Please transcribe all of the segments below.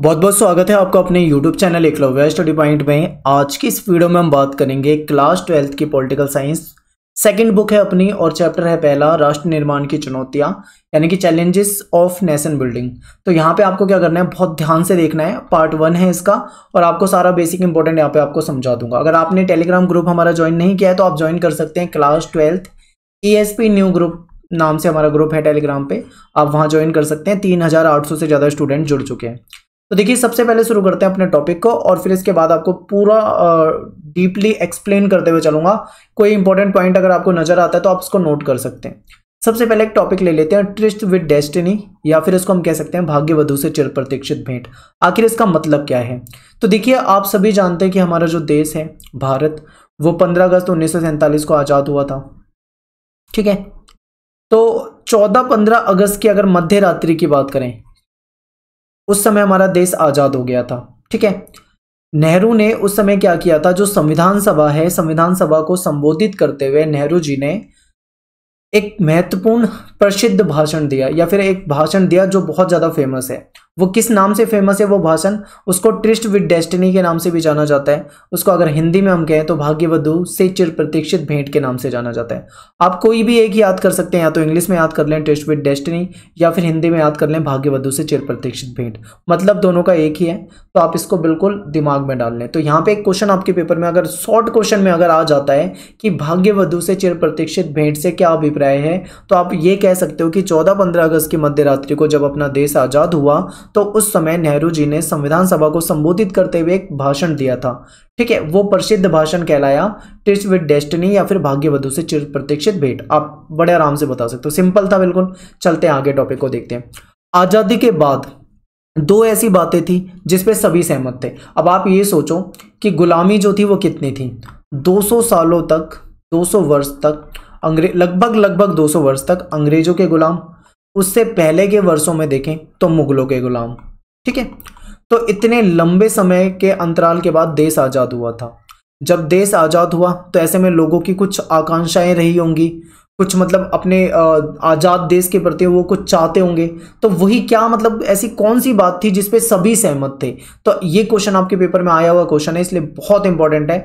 बहुत बहुत स्वागत है आपका अपने YouTube channel Eklavya study point में आज की इस वीडियो में हम बात करेंगे क्लास ट्वेल्थ की पॉलिटिकल साइंस सेकंड बुक है अपनी और चैप्टर है पहला राष्ट्र निर्माण की चुनौतियां यानी कि चैलेंजेस ऑफ नेशन बिल्डिंग तो यहाँ पे आपको क्या करना है बहुत ध्यान से देखना है पार्ट वन है इसका और आपको सारा बेसिक इंपॉर्टेंट यहाँ पे आपको समझा दूंगा अगर आपने टेलीग्राम ग्रुप हमारा ज्वाइन नहीं किया है तो आप ज्वाइन कर सकते हैं class twelfth e new group नाम से हमारा ग्रुप है टेलीग्राम पे आप वहाँ ज्वाइन कर सकते हैं तीन हज़ार आठ सौ से ज़्यादा स्टूडेंट जुड़ चुके हैं तो देखिए सबसे पहले शुरू करते हैं अपने टॉपिक को और फिर इसके बाद आपको पूरा डीपली एक्सप्लेन करते हुए चलूंगा कोई इंपॉर्टेंट पॉइंट अगर आपको नजर आता है तो आप उसको नोट कर सकते हैं सबसे पहले एक टॉपिक ले लेते हैं ट्रिस्ट विद डेस्टिनी या फिर इसको हम कह सकते हैं वधु से चिर प्रतीक्षित भेंट आखिर इसका मतलब क्या है तो देखिए आप सभी जानते हैं कि हमारा जो देश है भारत वो 15 अगस्त उन्नीस को आज़ाद हुआ था ठीक है तो 14-15 अगस्त की अगर मध्य रात्रि की बात करें उस समय हमारा देश आज़ाद हो गया था ठीक है नेहरू ने उस समय क्या किया था जो संविधान सभा है संविधान सभा को संबोधित करते हुए नेहरू जी ने एक महत्वपूर्ण प्रसिद्ध भाषण दिया या फिर एक भाषण दिया जो बहुत ज़्यादा फेमस है वो किस नाम से फेमस है वो भाषण उसको ट्रिस्ट विद डेस्टिनी के नाम से भी जाना जाता है उसको अगर हिंदी में हम कहें तो भाग्यवधु से चिर प्रतीक्षित भेंट के नाम से जाना जाता है आप कोई भी एक याद कर सकते हैं या तो इंग्लिश में याद कर लें ट्रिस्ट विद डेस्टिनी या फिर हिंदी में याद कर लें भाग्यवधु से चिर प्रतीक्षित भेंट मतलब दोनों का एक ही है तो आप इसको बिल्कुल दिमाग में डाल लें तो यहाँ पे एक क्वेश्चन आपके पेपर में अगर शॉर्ट क्वेश्चन में अगर आ जाता है कि भाग्यवधु से चिर प्रतीक्षित भेंट से क्या अभिप्राय है तो आप ये कह सकते हो कि चौदह पंद्रह अगस्त की मध्य रात्रि को जब अपना देश आज़ाद हुआ तो उस समय नेहरू जी ने संविधान सभा को संबोधित करते हुए एक भाषण दिया था ठीक है वो प्रसिद्ध भाषण कहलाया टिच विद डेस्टिनी या फिर भाग्यवधु से चिर प्रतीक्षित भेंट आप बड़े आराम से बता सकते हो सिंपल था बिल्कुल चलते हैं आगे टॉपिक को देखते हैं आज़ादी के बाद दो ऐसी बातें थी जिसपे सभी सहमत थे अब आप ये सोचो कि गुलामी जो थी वो कितनी थी 200 सालों तक 200 वर्ष तक अंग्रेज लगभग लगभग 200 वर्ष तक अंग्रेजों के गुलाम उससे पहले के वर्षों में देखें तो मुगलों के गुलाम ठीक है तो इतने लंबे समय के अंतराल के बाद देश आज़ाद हुआ था जब देश आज़ाद हुआ तो ऐसे में लोगों की कुछ आकांक्षाएं रही होंगी कुछ मतलब अपने आज़ाद देश के प्रति वो कुछ चाहते होंगे तो वही क्या मतलब ऐसी कौन सी बात थी जिसपे सभी सहमत थे तो ये क्वेश्चन आपके पेपर में आया हुआ क्वेश्चन है इसलिए बहुत इंपॉर्टेंट है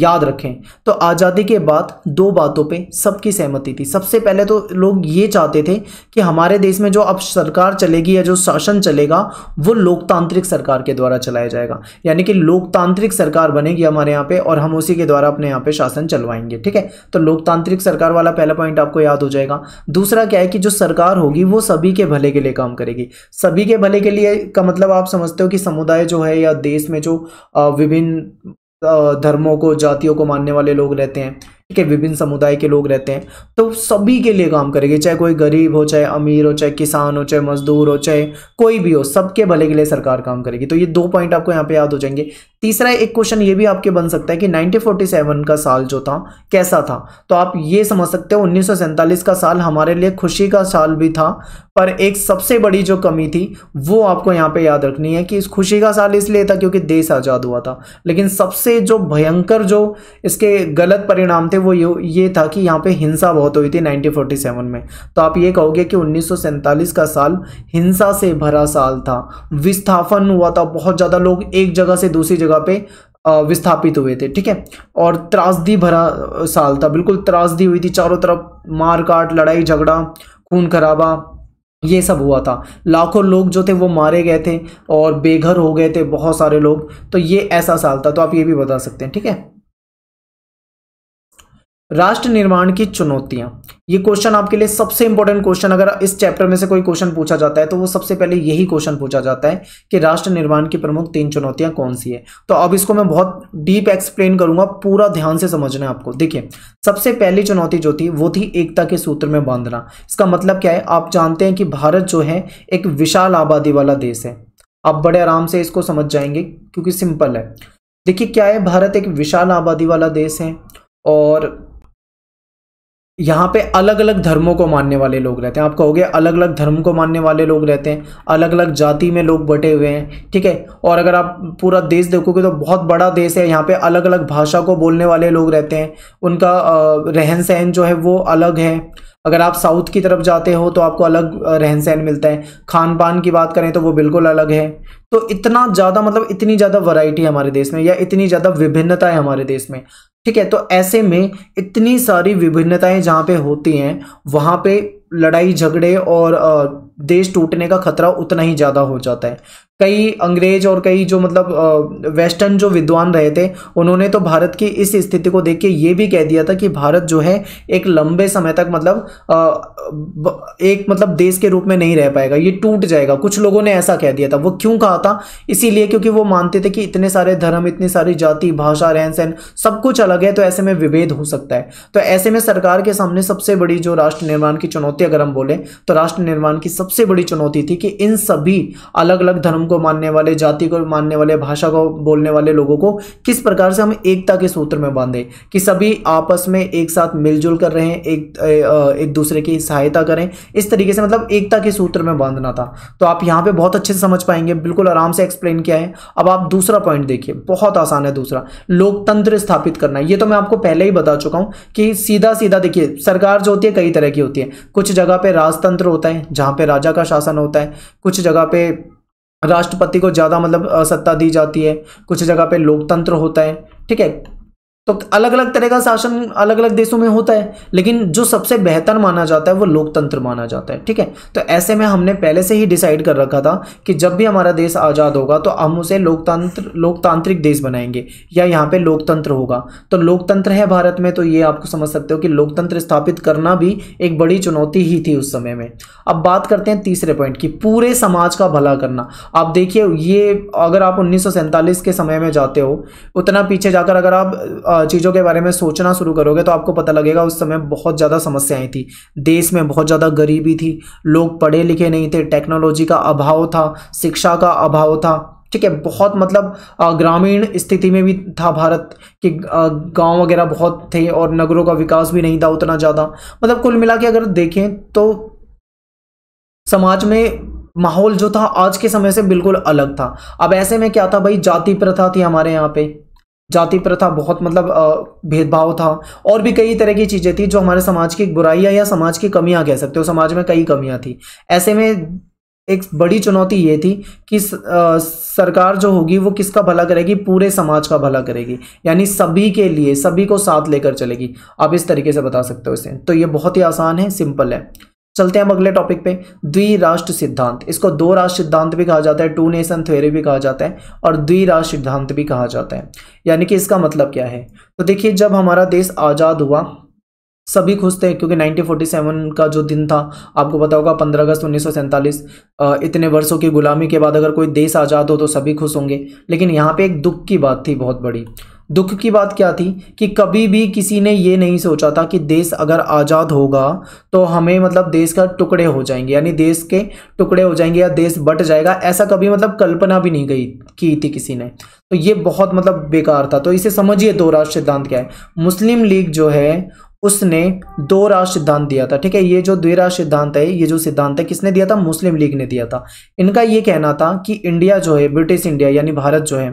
याद रखें तो आज़ादी के बाद दो बातों पे सबकी सहमति थी सबसे पहले तो लोग ये चाहते थे कि हमारे देश में जो अब सरकार चलेगी या जो शासन चलेगा वो लोकतांत्रिक सरकार के द्वारा चलाया जाएगा यानी कि लोकतांत्रिक सरकार बनेगी हमारे यहाँ पे और हम उसी के द्वारा अपने यहाँ पे शासन चलवाएंगे ठीक है तो लोकतांत्रिक सरकार वाला पहला पॉइंट आपको याद हो जाएगा दूसरा क्या है कि जो सरकार होगी वो सभी के भले के लिए काम करेगी सभी के भले के लिए का मतलब आप समझते हो कि समुदाय जो है या देश में जो विभिन्न धर्मों को जातियों को मानने वाले लोग रहते हैं ठीक है विभिन्न समुदाय के लोग रहते हैं तो सभी के लिए काम करेगी चाहे कोई गरीब हो चाहे अमीर हो चाहे किसान हो चाहे मजदूर हो चाहे कोई भी हो सबके भले के लिए सरकार काम करेगी तो ये दो पॉइंट आपको यहाँ पे याद हो जाएंगे तीसरा एक क्वेश्चन ये भी आपके बन सकता है कि नाइनटीन का साल जो था कैसा था तो आप ये समझ सकते हो उन्नीस का साल हमारे लिए खुशी का साल भी था पर एक सबसे बड़ी जो कमी थी वो आपको यहाँ पे याद रखनी है कि इस खुशी का साल इसलिए था क्योंकि देश आज़ाद हुआ था लेकिन सबसे जो भयंकर जो इसके गलत परिणाम थे वो ये था कि यहाँ पे हिंसा बहुत हुई थी 1947 में तो आप ये कहोगे कि उन्नीस का साल हिंसा से भरा साल था विस्थापन हुआ था बहुत ज़्यादा लोग एक जगह से दूसरी जगह पर विस्थापित हुए थे ठीक है और त्रासदी भरा साल था बिल्कुल त्रासदी हुई थी चारों तरफ मार काट लड़ाई झगड़ा खून खराबा ये सब हुआ था लाखों लोग जो थे वो मारे गए थे और बेघर हो गए थे बहुत सारे लोग तो ये ऐसा साल था तो आप ये भी बता सकते हैं ठीक है राष्ट्र निर्माण की चुनौतियां ये क्वेश्चन आपके लिए सबसे इंपॉर्टेंट क्वेश्चन अगर इस चैप्टर में से कोई क्वेश्चन पूछा जाता है तो वो सबसे पहले यही क्वेश्चन पूछा जाता है कि राष्ट्र निर्माण की प्रमुख तीन चुनौतियां कौन सी है तो अब इसको मैं बहुत डीप एक्सप्लेन करूंगा पूरा ध्यान से समझना आपको देखिए सबसे पहली चुनौती जो थी वो थी एकता के सूत्र में बांधना इसका मतलब क्या है आप जानते हैं कि भारत जो है एक विशाल आबादी वाला देश है आप बड़े आराम से इसको समझ जाएंगे क्योंकि सिंपल है देखिए क्या है भारत एक विशाल आबादी वाला देश है और यहाँ पे अलग अलग धर्मों को मानने वाले लोग रहते हैं आप कहोगे अलग अलग धर्म को मानने वाले लोग रहते हैं अलग अलग जाति में लोग बटे हुए हैं ठीक है और अगर आप पूरा देश देखोगे तो बहुत बड़ा देश है यहाँ पे अलग अलग भाषा को बोलने वाले लोग रहते हैं उनका रहन सहन जो है वो अलग है अगर आप साउथ की तरफ जाते हो तो आपको अलग रहन सहन मिलता है खान पान की बात करें तो वो बिल्कुल अलग है तो इतना ज़्यादा मतलब इतनी ज़्यादा वैरायटी है हमारे देश में या इतनी ज़्यादा विभिन्नता है हमारे देश में ठीक है तो ऐसे में इतनी सारी विभिन्नताएं जहाँ पे होती हैं वहाँ पे लड़ाई झगड़े और देश टूटने का खतरा उतना ही ज़्यादा हो जाता है कई अंग्रेज और कई जो मतलब वेस्टर्न जो विद्वान रहे थे उन्होंने तो भारत की इस स्थिति को देख के ये भी कह दिया था कि भारत जो है एक लंबे समय तक मतलब एक मतलब देश के रूप में नहीं रह पाएगा ये टूट जाएगा कुछ लोगों ने ऐसा कह दिया था वो क्यों कहा था इसीलिए क्योंकि वो मानते थे कि इतने सारे धर्म इतनी सारी जाति भाषा रहन सहन सब कुछ अलग है तो ऐसे में विभेद हो सकता है तो ऐसे में सरकार के सामने सबसे बड़ी जो राष्ट्र निर्माण की चुनौती अगर हम बोलें तो राष्ट्र निर्माण की सबसे बड़ी चुनौती थी कि इन सभी अलग अलग धर्म को मानने वाले जाति को मानने वाले भाषा को बोलने वाले लोगों को किस प्रकार से हम एकता के सूत्र में बांधें कि सभी आपस में एक साथ मिलजुल कर रहे हैं एक एक दूसरे की सहायता करें इस तरीके से मतलब एकता के सूत्र में बांधना था तो आप यहाँ पर बहुत अच्छे से समझ पाएंगे बिल्कुल आराम से एक्सप्लेन किया है अब आप दूसरा पॉइंट देखिए बहुत आसान है दूसरा लोकतंत्र स्थापित करना ये तो मैं आपको पहले ही बता चुका हूँ कि सीधा सीधा देखिए सरकार जो होती है कई तरह की होती है कुछ जगह पे राजतंत्र होता है जहाँ पे राजा का शासन होता है कुछ जगह पे राष्ट्रपति को ज़्यादा मतलब सत्ता दी जाती है कुछ जगह पे लोकतंत्र होता है ठीक है तो अलग अलग तरह का शासन अलग अलग देशों में होता है लेकिन जो सबसे बेहतर माना जाता है वो लोकतंत्र माना जाता है ठीक है तो ऐसे में हमने पहले से ही डिसाइड कर रखा था कि जब भी हमारा देश आज़ाद होगा तो हम उसे लोकतंत्र लोकतांत्रिक देश बनाएंगे या यहाँ पे लोकतंत्र होगा तो लोकतंत्र है भारत में तो ये आपको समझ सकते हो कि लोकतंत्र स्थापित करना भी एक बड़ी चुनौती ही थी उस समय में अब बात करते हैं तीसरे पॉइंट की पूरे समाज का भला करना आप देखिए ये अगर आप उन्नीस के समय में जाते हो उतना पीछे जाकर अगर आप चीज़ों के बारे में सोचना शुरू करोगे तो आपको पता लगेगा उस समय बहुत ज़्यादा समस्याएं थी देश में बहुत ज़्यादा गरीबी थी लोग पढ़े लिखे नहीं थे टेक्नोलॉजी का अभाव था शिक्षा का अभाव था ठीक है बहुत मतलब ग्रामीण स्थिति में भी था भारत कि गांव वगैरह बहुत थे और नगरों का विकास भी नहीं था उतना ज़्यादा मतलब कुल मिला के अगर देखें तो समाज में माहौल जो था आज के समय से बिल्कुल अलग था अब ऐसे में क्या था भाई जाति प्रथा थी हमारे यहाँ पे जाति प्रथा बहुत मतलब भेदभाव था और भी कई तरह की चीज़ें थी जो हमारे समाज की बुराइयाँ या समाज की कमियाँ कह सकते हो समाज में कई कमियाँ थी ऐसे में एक बड़ी चुनौती ये थी कि सरकार जो होगी वो किसका भला करेगी पूरे समाज का भला करेगी यानी सभी के लिए सभी को साथ लेकर चलेगी आप इस तरीके से बता सकते हो इसे तो ये बहुत ही आसान है सिंपल है चलते हैं अब अगले टॉपिक पे द्विराष्ट्र सिद्धांत इसको दो राष्ट्र सिद्धांत भी कहा जाता है टू नेशन थ्योरी भी कहा जाता है और द्विराष्ट्र सिद्धांत भी कहा जाता है यानी कि इसका मतलब क्या है तो देखिए जब हमारा देश आज़ाद हुआ सभी खुश थे क्योंकि 1947 का जो दिन था आपको पता होगा 15 अगस्त उन्नीस इतने वर्षों की गुलामी के बाद अगर कोई देश आज़ाद हो तो सभी खुश होंगे लेकिन यहाँ पे एक दुख की बात थी बहुत बड़ी दुख की बात क्या थी कि कभी भी किसी ने ये नहीं सोचा था कि देश अगर आज़ाद होगा तो हमें मतलब देश का टुकड़े हो जाएंगे यानी देश के टुकड़े हो जाएंगे या देश बट जाएगा ऐसा कभी मतलब कल्पना भी नहीं गई की थी किसी ने तो ये बहुत मतलब बेकार था तो इसे समझिए दो राष्ट्र सिद्धांत क्या है मुस्लिम लीग जो है उसने दो राष्ट्र सिद्धांत दिया था ठीक है ये जो द्विराष्ट्र सिद्धांत है ये जो सिद्धांत है किसने दिया था मुस्लिम लीग ने दिया था इनका ये कहना था कि इंडिया जो है ब्रिटिश इंडिया यानी भारत जो है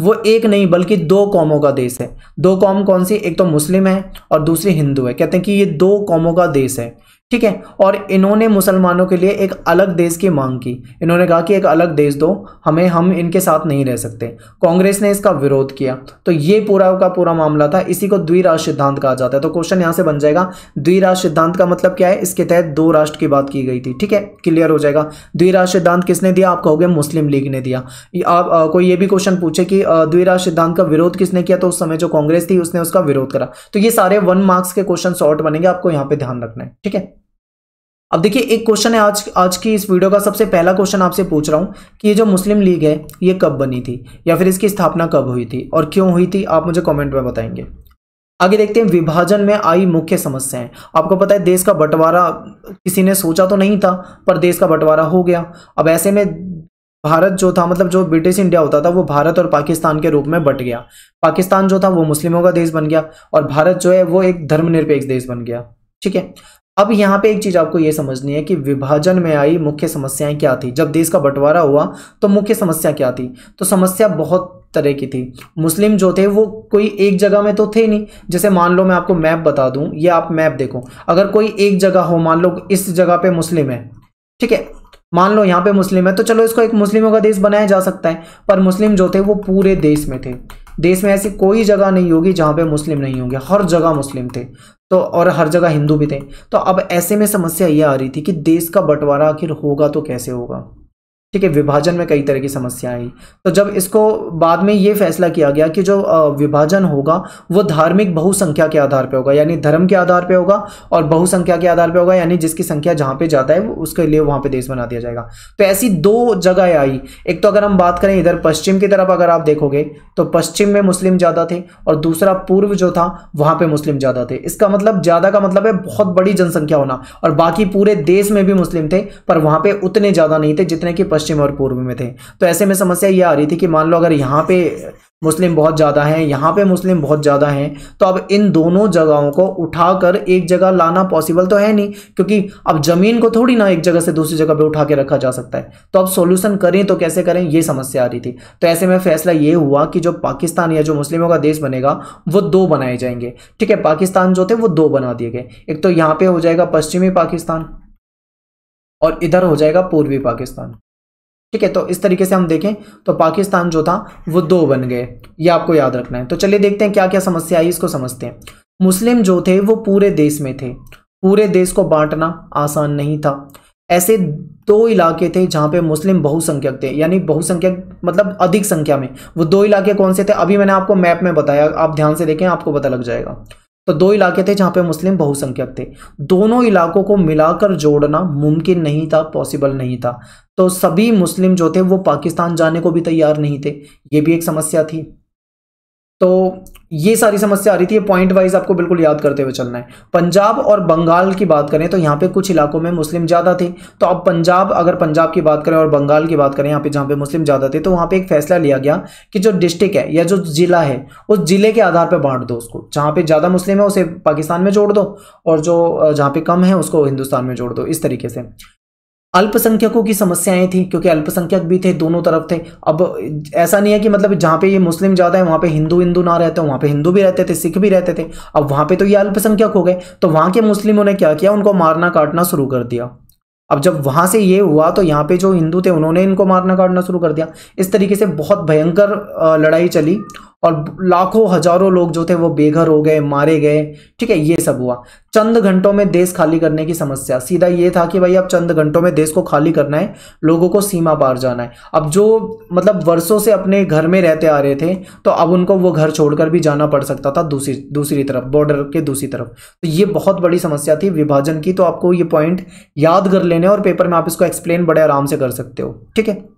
वो एक नहीं बल्कि दो कौमों का देश है दो कौम कौन सी एक तो मुस्लिम है और दूसरी हिंदू है कहते हैं कि ये दो कौमों का देश है ठीक है और इन्होंने मुसलमानों के लिए एक अलग देश की मांग की इन्होंने कहा कि एक अलग देश दो हमें हम इनके साथ नहीं रह सकते कांग्रेस ने इसका विरोध किया तो ये पूरा का पूरा मामला था इसी को द्विराष्ट्र सिद्धांत कहा जाता है तो क्वेश्चन यहाँ से बन जाएगा द्विराष्ट्र सिद्धांत का मतलब क्या है इसके तहत दो राष्ट्र की बात की गई थी ठीक है क्लियर हो जाएगा द्विराष्ट्र सिद्धांत किसने दिया आप कहोगे मुस्लिम लीग ने दिया आप कोई ये भी क्वेश्चन पूछे कि द्विराष्ट्र सिद्धांत का विरोध किसने किया तो उस समय जो कांग्रेस थी उसने उसका विरोध करा तो ये सारे वन मार्क्स के क्वेश्चन शॉर्ट बनेंगे आपको यहाँ पर ध्यान रखना है ठीक है अब देखिए एक क्वेश्चन है आज आज की इस वीडियो का सबसे पहला क्वेश्चन आपसे पूछ रहा हूँ कि ये जो मुस्लिम लीग है ये कब बनी थी या फिर इसकी स्थापना कब हुई थी और क्यों हुई थी आप मुझे कमेंट में बताएंगे आगे देखते हैं विभाजन में आई मुख्य समस्याएं आपको पता है देश का बंटवारा किसी ने सोचा तो नहीं था पर देश का बंटवारा हो गया अब ऐसे में भारत जो था मतलब जो ब्रिटिश इंडिया होता था वो भारत और पाकिस्तान के रूप में बट गया पाकिस्तान जो था वो मुस्लिमों का देश बन गया और भारत जो है वो एक धर्मनिरपेक्ष देश बन गया ठीक है अब यहाँ पे एक चीज आपको ये समझनी है कि विभाजन में आई मुख्य समस्याएं क्या थी जब देश का बंटवारा हुआ तो मुख्य समस्या क्या थी तो समस्या बहुत तरह की थी मुस्लिम जो थे वो कोई एक जगह में तो थे नहीं जैसे मान लो मैं आपको मैप बता दूं या आप मैप देखो अगर कोई एक जगह हो मान लो इस जगह पे मुस्लिम है ठीक है मान लो यहाँ पे मुस्लिम है तो चलो इसको एक मुस्लिमों का देश बनाया जा सकता है पर मुस्लिम जो थे वो पूरे देश में थे देश में ऐसी कोई जगह नहीं होगी जहाँ पे मुस्लिम नहीं होंगे हर जगह मुस्लिम थे तो और हर जगह हिंदू भी थे तो अब ऐसे में समस्या ये आ रही थी कि देश का बंटवारा आखिर होगा तो कैसे होगा ठीक है विभाजन में कई तरह की समस्या आई तो जब इसको बाद में ये फैसला किया गया कि जो विभाजन होगा वो धार्मिक बहुसंख्या के आधार पे होगा यानी धर्म के आधार पे होगा और बहुसंख्या के आधार पे होगा यानी जिसकी संख्या जहाँ पे ज़्यादा है उसके लिए वहाँ पे देश बना दिया जाएगा तो ऐसी दो जगह आई एक तो अगर हम बात करें इधर पश्चिम की तरफ अगर आप देखोगे तो पश्चिम में मुस्लिम ज़्यादा थे और दूसरा पूर्व जो था वहाँ पर मुस्लिम ज़्यादा थे इसका मतलब ज़्यादा का मतलब है बहुत बड़ी जनसंख्या होना और बाकी पूरे देश में भी मुस्लिम थे पर वहाँ पर उतने ज़्यादा नहीं थे जितने की पश्चिम और पूर्व में थे तो ऐसे में समस्या ये आ रही थी कि मान लो अगर यहाँ पे मुस्लिम बहुत ज़्यादा हैं यहाँ पे मुस्लिम बहुत ज़्यादा हैं तो अब इन दोनों जगहों को उठाकर एक जगह लाना पॉसिबल तो है नहीं क्योंकि अब ज़मीन को थोड़ी ना एक जगह से दूसरी जगह पे उठा के रखा जा सकता है तो अब सॉल्यूशन करें तो कैसे करें ये समस्या आ रही थी तो ऐसे में फैसला ये हुआ कि जो पाकिस्तान या जो मुस्लिमों का देश बनेगा वो दो बनाए जाएंगे ठीक है पाकिस्तान जो थे वो दो बना दिए गए एक तो यहाँ पर हो जाएगा पश्चिमी पाकिस्तान और इधर हो जाएगा पूर्वी पाकिस्तान ठीक है तो इस तरीके से हम देखें तो पाकिस्तान जो था वो दो बन गए ये आपको याद रखना है तो चलिए देखते हैं क्या क्या समस्या आई इसको समझते हैं मुस्लिम जो थे वो पूरे देश में थे पूरे देश को बांटना आसान नहीं था ऐसे दो इलाके थे जहाँ पे मुस्लिम बहुसंख्यक थे यानी बहुसंख्यक मतलब अधिक संख्या में वो दो इलाके कौन से थे अभी मैंने आपको मैप में बताया आप ध्यान से देखें आपको पता लग जाएगा तो दो इलाके थे जहाँ पे मुस्लिम बहुसंख्यक थे दोनों इलाकों को मिलाकर जोड़ना मुमकिन नहीं था पॉसिबल नहीं था तो सभी मुस्लिम जो थे वो पाकिस्तान जाने को भी तैयार नहीं थे ये भी एक समस्या थी तो ये सारी समस्या आ रही थी पॉइंट वाइज आपको बिल्कुल याद करते हुए चलना है पंजाब और बंगाल की बात करें तो यहाँ पे कुछ इलाकों में मुस्लिम ज़्यादा थे तो अब पंजाब अगर पंजाब की बात करें और बंगाल की बात करें यहाँ पे जहाँ पे मुस्लिम ज़्यादा थे तो वहाँ पे एक फैसला लिया गया कि जो डिस्ट्रिक्ट है या जो ज़िला है उस ज़िले के आधार पर बांट दो उसको जहाँ पर ज़्यादा मुस्लिम है उसे पाकिस्तान में जोड़ दो और जो जहाँ पर कम है उसको हिंदुस्तान में जोड़ दो इस तरीके से अल्पसंख्यकों की समस्याएं थी क्योंकि अल्पसंख्यक भी थे दोनों तरफ थे अब ऐसा नहीं है कि मतलब जहाँ पे ये मुस्लिम ज़्यादा है वहाँ पे हिंदू हिंदू ना रहते वहाँ पे हिंदू भी रहते थे सिख भी रहते थे अब वहाँ पे तो ये अल्पसंख्यक हो गए तो वहाँ के मुस्लिमों ने क्या किया उनको मारना काटना शुरू कर दिया अब जब वहाँ से ये हुआ तो यहाँ पे जो हिंदू थे उन्होंने इनको मारना काटना शुरू कर दिया इस तरीके से बहुत भयंकर लड़ाई चली और लाखों हजारों लोग जो थे वो बेघर हो गए मारे गए ठीक है ये सब हुआ चंद घंटों में देश खाली करने की समस्या सीधा ये था कि भाई अब चंद घंटों में देश को खाली करना है लोगों को सीमा पार जाना है अब जो मतलब वर्षों से अपने घर में रहते आ रहे थे तो अब उनको वो घर छोड़कर भी जाना पड़ सकता था दूसरी दूसरी तरफ बॉर्डर के दूसरी तरफ तो ये बहुत बड़ी समस्या थी विभाजन की तो आपको ये पॉइंट याद कर लेने और पेपर में आप इसको एक्सप्लेन बड़े आराम से कर सकते हो ठीक है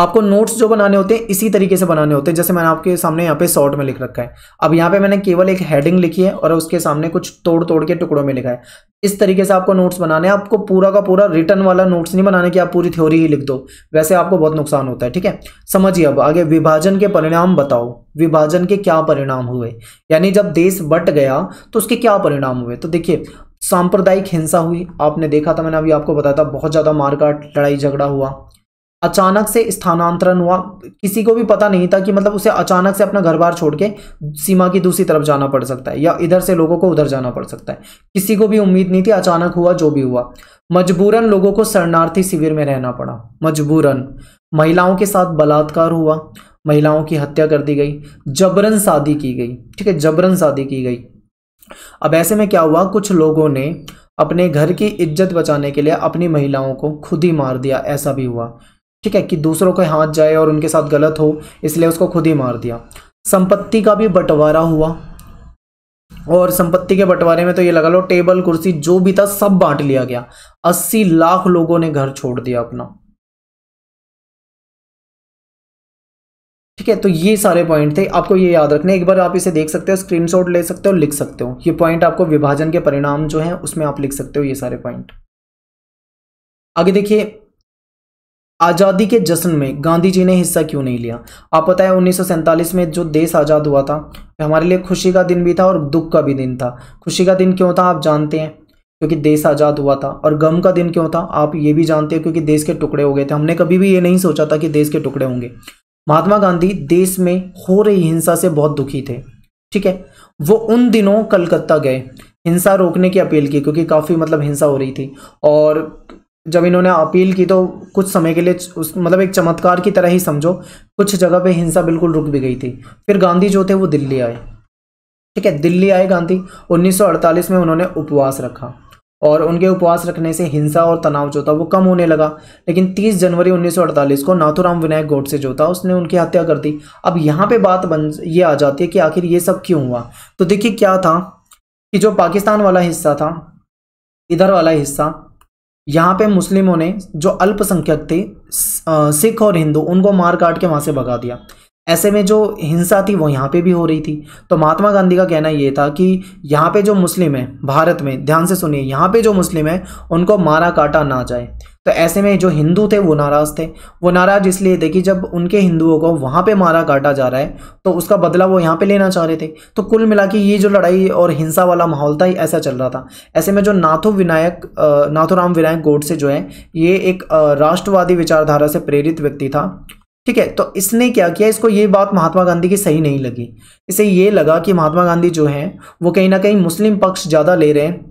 आपको नोट्स जो बनाने होते हैं इसी तरीके से बनाने होते हैं जैसे मैंने आपके सामने यहाँ पे शॉर्ट में लिख रखा है अब यहाँ पे मैंने केवल एक हेडिंग लिखी है और उसके सामने कुछ तोड़ तोड़ के टुकड़ों में लिखा है इस तरीके से आपको नोट्स बनाने हैं आपको पूरा का पूरा रिटर्न वाला नोट्स नहीं बनाने की आप पूरी थ्योरी ही लिख दो वैसे आपको बहुत नुकसान होता है ठीक है समझिए अब आगे विभाजन के परिणाम बताओ विभाजन के क्या परिणाम हुए यानी जब देश बट गया तो उसके क्या परिणाम हुए तो देखिए सांप्रदायिक हिंसा हुई आपने देखा था मैंने अभी आपको बताया था बहुत ज़्यादा मारकाट लड़ाई झगड़ा हुआ अचानक से स्थानांतरण हुआ किसी को भी पता नहीं था कि मतलब उसे अचानक से अपना घर बार छोड़ के सीमा की दूसरी तरफ जाना पड़ सकता है या इधर से लोगों को उधर जाना पड़ सकता है किसी को भी उम्मीद नहीं थी अचानक हुआ जो भी हुआ मजबूरन लोगों को शरणार्थी शिविर में रहना पड़ा मजबूरन महिलाओं के साथ बलात्कार हुआ महिलाओं की हत्या कर दी गई जबरन शादी की गई ठीक है जबरन शादी की गई अब ऐसे में क्या हुआ कुछ लोगों ने अपने घर की इज्जत बचाने के लिए अपनी महिलाओं को खुद ही मार दिया ऐसा भी हुआ ठीक है कि दूसरों के हाथ जाए और उनके साथ गलत हो इसलिए उसको खुद ही मार दिया संपत्ति का भी बंटवारा हुआ और संपत्ति के बंटवारे में तो ये लगा लो टेबल कुर्सी जो भी था सब बांट लिया गया अस्सी लाख लोगों ने घर छोड़ दिया अपना ठीक है तो ये सारे पॉइंट थे आपको ये याद रखने एक बार आप इसे देख सकते हो स्क्रीनशॉट ले सकते हो लिख सकते हो ये पॉइंट आपको विभाजन के परिणाम जो है उसमें आप लिख सकते हो ये सारे पॉइंट आगे देखिए आज़ादी के जश्न में गांधी जी ने हिस्सा क्यों नहीं लिया आप पता है उन्नीस में जो देश आज़ाद हुआ था हमारे लिए खुशी का दिन भी था और दुख का भी दिन था खुशी का दिन क्यों था आप जानते हैं क्योंकि देश आज़ाद हुआ था और गम का दिन क्यों था आप ये भी जानते हो क्योंकि देश के टुकड़े हो गए थे हमने कभी भी ये नहीं सोचा था कि देश के टुकड़े होंगे महात्मा गांधी देश में हो रही हिंसा से बहुत दुखी थे ठीक है वो उन दिनों कलकत्ता गए हिंसा रोकने की अपील की क्योंकि काफ़ी मतलब हिंसा हो रही थी और जब इन्होंने अपील की तो कुछ समय के लिए उस मतलब एक चमत्कार की तरह ही समझो कुछ जगह पे हिंसा बिल्कुल रुक भी गई थी फिर गांधी जो थे वो दिल्ली आए ठीक है दिल्ली आए गांधी 1948 में उन्होंने उपवास रखा और उनके उपवास रखने से हिंसा और तनाव जो था वो कम होने लगा लेकिन 30 जनवरी 1948 को नाथुराम विनायक गोडसे जो था उसने उनकी हत्या कर दी अब यहाँ पे बात बन ये आ जाती है कि आखिर ये सब क्यों हुआ तो देखिए क्या था कि जो पाकिस्तान वाला हिस्सा था इधर वाला हिस्सा यहाँ पे मुस्लिमों ने जो अल्पसंख्यक थे सिख और हिंदू उनको मार काट के वहाँ से भगा दिया ऐसे में जो हिंसा थी वो यहाँ पे भी हो रही थी तो महात्मा गांधी का कहना ये था कि यहाँ पे जो मुस्लिम है भारत में ध्यान से सुनिए यहाँ पे जो मुस्लिम है उनको मारा काटा ना जाए तो ऐसे में जो हिंदू थे वो नाराज़ थे वो नाराज़ इसलिए थे कि जब उनके हिंदुओं को वहाँ पे मारा काटा जा रहा है तो उसका बदला वो यहाँ पे लेना चाह रहे थे तो कुल मिला के ये जो लड़ाई और हिंसा वाला माहौल था ऐसा चल रहा था ऐसे में जो नाथो विनायक नाथुराम विनायक गोड से जो है ये एक राष्ट्रवादी विचारधारा से प्रेरित व्यक्ति था ठीक है तो इसने क्या किया इसको ये बात महात्मा गांधी की सही नहीं लगी इसे ये लगा कि महात्मा गांधी जो हैं वो कहीं ना कहीं मुस्लिम पक्ष ज़्यादा ले रहे हैं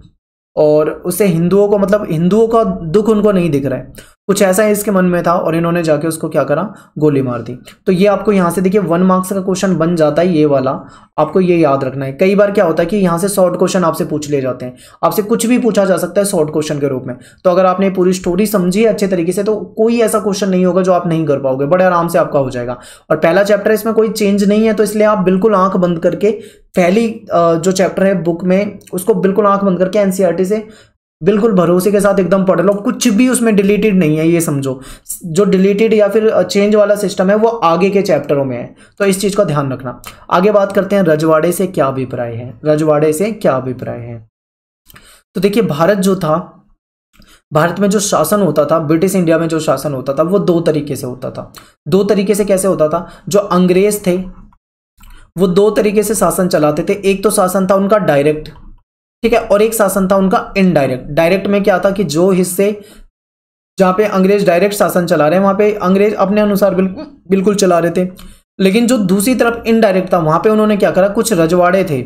और उसे हिंदुओं को मतलब हिंदुओं का दुख उनको नहीं दिख रहा है कुछ ऐसा इसके मन में था और इन्होंने जाके उसको क्या करा गोली मार दी तो ये आपको यहाँ से देखिए वन मार्क्स का क्वेश्चन बन जाता है ये वाला आपको ये याद रखना है कई बार क्या होता है कि यहाँ से शॉर्ट क्वेश्चन आपसे पूछ ले जाते हैं आपसे कुछ भी पूछा जा सकता है शॉर्ट क्वेश्चन के रूप में तो अगर आपने पूरी स्टोरी समझी अच्छे तरीके से तो कोई ऐसा क्वेश्चन नहीं होगा जो आप नहीं कर पाओगे बड़े आराम से आपका हो जाएगा और पहला चैप्टर इसमें कोई चेंज नहीं है तो इसलिए आप बिल्कुल आंख बंद करके पहली जो चैप्टर है बुक में उसको बिल्कुल आंख बंद करके एनसीईआरटी e से बिल्कुल भरोसे के साथ एकदम पढ़ लो कुछ भी उसमें डिलीटेड नहीं है ये समझो जो डिलीटेड या फिर चेंज वाला सिस्टम है वो आगे के चैप्टरों में है तो इस चीज़ का ध्यान रखना आगे बात करते हैं रजवाड़े से क्या अभिप्राय है रजवाड़े से क्या अभिप्राय है तो देखिए भारत जो था भारत में जो शासन होता था ब्रिटिश इंडिया में जो शासन होता था वो दो तरीके से होता था दो तरीके से कैसे होता था जो अंग्रेज थे वो दो तरीके से शासन चलाते थे एक तो शासन था उनका डायरेक्ट ठीक है और एक शासन था उनका इनडायरेक्ट डायरेक्ट में क्या था कि जो हिस्से जहाँ पे अंग्रेज डायरेक्ट शासन चला रहे हैं वहाँ पे अंग्रेज अपने अनुसार बिल्कुल बिल्कुल चला रहे थे लेकिन जो दूसरी तरफ इनडायरेक्ट था वहाँ पे उन्होंने क्या करा कुछ रजवाड़े थे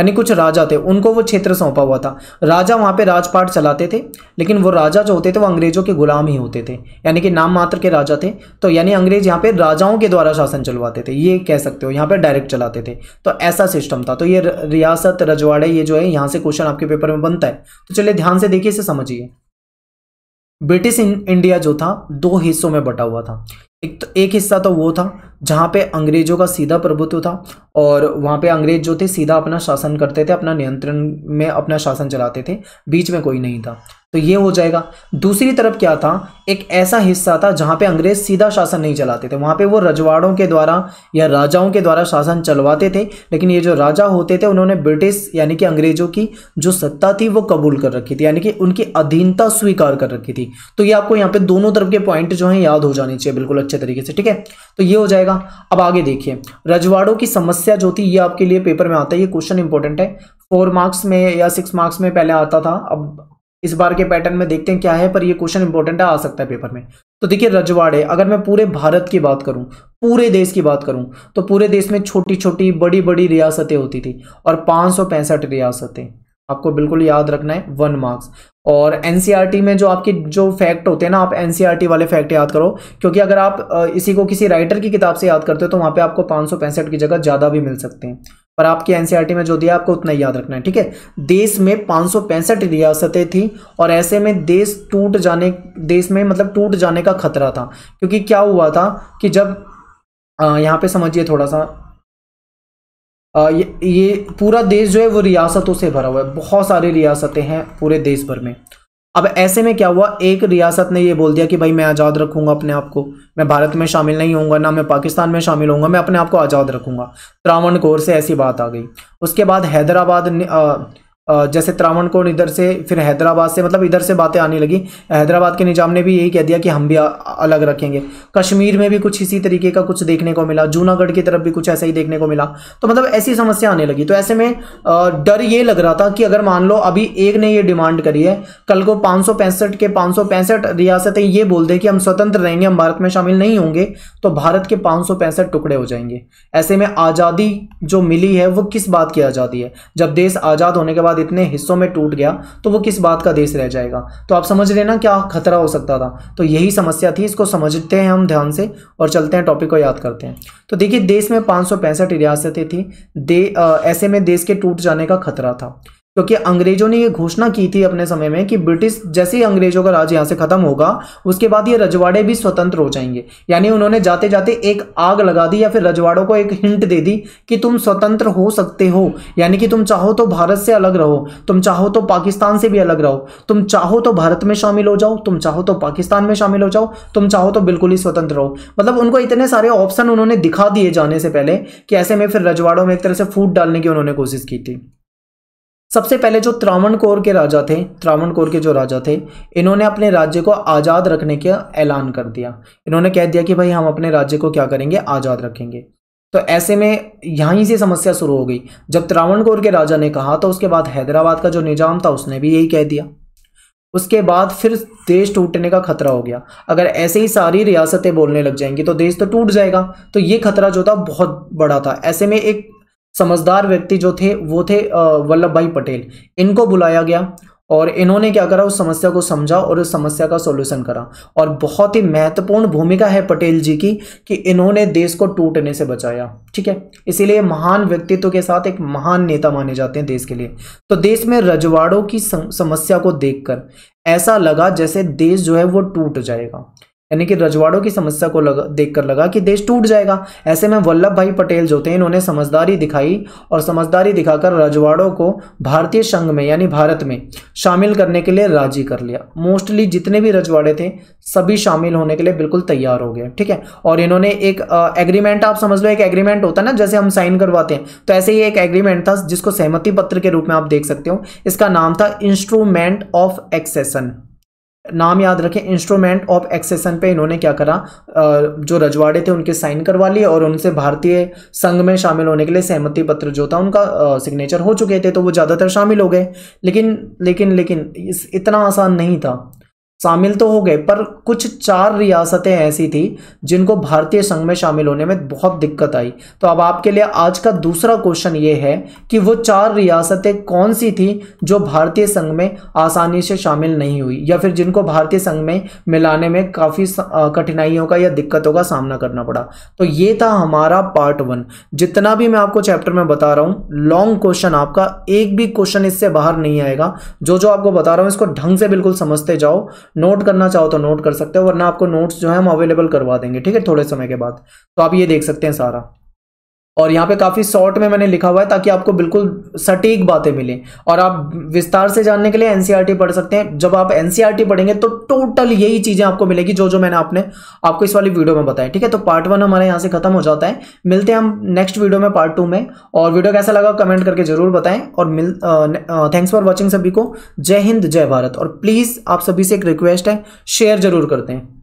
यानी कुछ राजा थे उनको वो क्षेत्र सौंपा हुआ था राजा वहाँ पे राजपाट चलाते थे लेकिन वो राजा जो होते थे वो अंग्रेजों के गुलाम ही होते थे यानी कि नाम मात्र के राजा थे तो यानी अंग्रेज यहाँ पे राजाओं के द्वारा शासन चलवाते थे ये कह सकते हो यहाँ पे डायरेक्ट चलाते थे तो ऐसा सिस्टम था तो ये रियासत रजवाड़े ये जो है यहाँ से क्वेश्चन आपके पेपर में बनता है तो चलिए ध्यान से देखिए इसे समझिए ब्रिटिश इंडिया जो था दो हिस्सों में बटा हुआ था एक तो एक हिस्सा तो वो था जहाँ पे अंग्रेजों का सीधा प्रभुत्व था और वहाँ पे अंग्रेज जो थे सीधा अपना शासन करते थे अपना नियंत्रण में अपना शासन चलाते थे बीच में कोई नहीं था तो ये हो जाएगा दूसरी तरफ क्या था एक ऐसा हिस्सा था जहाँ पे अंग्रेज सीधा शासन नहीं चलाते थे वहाँ पे वो रजवाड़ों के द्वारा या राजाओं के द्वारा शासन चलवाते थे लेकिन ये जो राजा होते थे उन्होंने ब्रिटिश यानी कि अंग्रेजों की जो सत्ता थी वो कबूल कर रखी थी यानी कि उनकी अधीनता स्वीकार कर रखी थी तो ये आपको यहाँ पे दोनों तरफ के पॉइंट जो है याद हो जाने चाहिए बिल्कुल अच्छे तरीके से ठीक है तो ये हो जाएगा अब आगे देखिए रजवाड़ों की समस्या जो थी ये आपके लिए पेपर में आता है ये क्वेश्चन इंपॉर्टेंट है फोर मार्क्स में या सिक्स मार्क्स में पहले आता था अब इस बार के पैटर्न में देखते हैं क्या है पर ये क्वेश्चन इंपॉर्टेंट है आ सकता है पेपर में तो देखिए रजवाड़े अगर मैं पूरे भारत की बात करूं पूरे देश की बात करूं तो पूरे देश में छोटी छोटी बड़ी बड़ी रियासतें होती थी और पाँच रियासतें आपको बिल्कुल याद रखना है वन मार्क्स और एनसीईआरटी e में जो आपके जो फैक्ट होते हैं ना आप एनसीईआरटी e वाले फैक्ट याद करो क्योंकि अगर आप इसी को किसी राइटर की किताब से याद करते हो तो वहाँ पे आपको पाँच की जगह ज़्यादा भी मिल सकते हैं पर आपकी एनसीईआरटी e में जो दिया आपको उतना याद रखना है ठीक है देश में पाँच रियासतें थी और ऐसे में देश टूट जाने देश में मतलब टूट जाने का खतरा था क्योंकि क्या हुआ था कि जब आ, यहाँ पे समझिए थोड़ा सा आ, ये, ये पूरा देश जो है वो रियासतों से भरा हुआ है बहुत सारी रियासतें हैं पूरे देश भर में अब ऐसे में क्या हुआ एक रियासत ने ये बोल दिया कि भाई मैं आज़ाद रखूंगा अपने आप को मैं भारत में शामिल नहीं होऊंगा ना मैं पाकिस्तान में शामिल होऊंगा मैं अपने आप को आज़ाद रखूंगा त्रावणकोर से ऐसी बात आ गई उसके बाद हैदराबाद जैसे त्रावणकोण इधर से फिर हैदराबाद से मतलब इधर से बातें आने लगी हैदराबाद के निजाम ने भी यही कह दिया कि हम भी अलग रखेंगे कश्मीर में भी कुछ इसी तरीके का कुछ देखने को मिला जूनागढ़ की तरफ भी कुछ ऐसा ही देखने को मिला तो मतलब ऐसी समस्या आने लगी तो ऐसे में डर ये लग रहा था कि अगर मान लो अभी एक ने ये डिमांड करी है कल को पाँच के पाँच रियासतें ये बोल दें कि हम स्वतंत्र रहेंगे हम भारत में शामिल नहीं होंगे तो भारत के पाँच टुकड़े हो जाएंगे ऐसे में आज़ादी जो मिली है वो किस बात की आज़ादी है जब देश आज़ाद होने के बाद बाद इतने हिस्सों में टूट गया तो वो किस बात का देश रह जाएगा तो आप समझ लेना क्या खतरा हो सकता था तो यही समस्या थी इसको समझते हैं हम ध्यान से और चलते हैं टॉपिक को याद करते हैं तो देखिए देश में पाँच रियासतें थी दे ऐसे में देश के टूट जाने का खतरा था क्योंकि अंग्रेजों ने ये घोषणा की थी अपने समय में कि ब्रिटिश जैसे ही अंग्रेजों का राज यहाँ से खत्म होगा उसके बाद ये रजवाड़े भी स्वतंत्र हो जाएंगे यानी उन्होंने जाते जाते एक आग लगा दी या फिर रजवाड़ों को एक हिंट दे दी कि तुम स्वतंत्र हो सकते हो यानी कि तुम चाहो तो भारत से अलग रहो तुम चाहो तो पाकिस्तान से भी अलग रहो तुम चाहो तो भारत में शामिल हो जाओ तुम चाहो तो पाकिस्तान में शामिल हो जाओ तुम चाहो तो बिल्कुल ही स्वतंत्र रहो मतलब उनको इतने सारे ऑप्शन उन्होंने दिखा दिए जाने से पहले कि ऐसे में फिर रजवाड़ों में एक तरह से फूट डालने की उन्होंने कोशिश की थी सबसे पहले जो त्रावण कौर के राजा थे त्रावण कौर के जो राजा थे इन्होंने अपने राज्य को आज़ाद रखने का ऐलान कर दिया इन्होंने कह दिया कि भाई हम अपने राज्य को क्या करेंगे आज़ाद रखेंगे तो ऐसे में यहीं से समस्या शुरू हो गई जब त्रावण कौर के राजा ने कहा तो उसके बाद हैदराबाद का जो निज़ाम था उसने भी यही कह दिया उसके बाद फिर देश टूटने का खतरा हो गया अगर ऐसे ही सारी रियासतें बोलने लग जाएंगी तो देश तो टूट जाएगा तो ये खतरा जो था बहुत बड़ा था ऐसे में एक समझदार व्यक्ति जो थे वो थे वल्लभ भाई पटेल इनको बुलाया गया और इन्होंने क्या करा उस समस्या को समझा और उस समस्या का सॉल्यूशन करा और बहुत ही महत्वपूर्ण भूमिका है पटेल जी की कि इन्होंने देश को टूटने से बचाया ठीक है इसीलिए महान व्यक्तित्व के साथ एक महान नेता माने जाते हैं देश के लिए तो देश में रजवाड़ों की समस्या को देखकर ऐसा लगा जैसे देश जो है वो टूट जाएगा यानी कि रजवाड़ों की समस्या को लगा देखकर लगा कि देश टूट जाएगा ऐसे में वल्लभ भाई पटेल जो थे इन्होंने समझदारी दिखाई और समझदारी दिखाकर रजवाड़ों को भारतीय संघ में यानी भारत में शामिल करने के लिए राजी कर लिया मोस्टली जितने भी रजवाड़े थे सभी शामिल होने के लिए बिल्कुल तैयार हो गए ठीक है और इन्होंने एक एग्रीमेंट आप समझ लो एक एग्रीमेंट होता है ना जैसे हम साइन करवाते हैं तो ऐसे ही एक एग्रीमेंट था जिसको सहमति पत्र के रूप में आप देख सकते हो इसका नाम था इंस्ट्रूमेंट ऑफ एक्सेसन नाम याद रखें इंस्ट्रूमेंट ऑफ एक्सेसन पे इन्होंने क्या करा जो रजवाड़े थे उनके साइन करवा लिए और उनसे भारतीय संघ में शामिल होने के लिए सहमति पत्र जो था उनका सिग्नेचर हो चुके थे तो वो ज़्यादातर शामिल हो गए लेकिन लेकिन लेकिन इतना आसान नहीं था शामिल तो हो गए पर कुछ चार रियासतें ऐसी थी जिनको भारतीय संघ में शामिल होने में बहुत दिक्कत आई तो अब आपके लिए आज का दूसरा क्वेश्चन ये है कि वो चार रियासतें कौन सी थी जो भारतीय संघ में आसानी से शामिल नहीं हुई या फिर जिनको भारतीय संघ में मिलाने में काफ़ी कठिनाइयों का या दिक्कतों का सामना करना पड़ा तो ये था हमारा पार्ट वन जितना भी मैं आपको चैप्टर में बता रहा हूँ लॉन्ग क्वेश्चन आपका एक भी क्वेश्चन इससे बाहर नहीं आएगा जो जो आपको बता रहा हूँ इसको ढंग से बिल्कुल समझते जाओ नोट करना चाहो तो नोट कर सकते हो वरना आपको नोट्स जो है हम अवेलेबल करवा देंगे ठीक है थोड़े समय के बाद तो आप ये देख सकते हैं सारा और यहाँ पे काफ़ी शॉर्ट में मैंने लिखा हुआ है ताकि आपको बिल्कुल सटीक बातें मिलें और आप विस्तार से जानने के लिए एनसीआरटी e पढ़ सकते हैं जब आप एनसीआरटी e पढ़ेंगे तो टोटल यही चीज़ें आपको मिलेगी जो जो मैंने आपने आपको इस वाली वीडियो में बताया ठीक है तो पार्ट वन हमारे यहाँ से खत्म हो जाता है मिलते हैं हम नेक्स्ट वीडियो में पार्ट टू में और वीडियो कैसा लगा कमेंट करके जरूर बताएं और मिल थैंक्स फॉर वॉचिंग सभी को जय हिंद जय भारत और प्लीज़ आप सभी से एक रिक्वेस्ट है शेयर जरूर करते हैं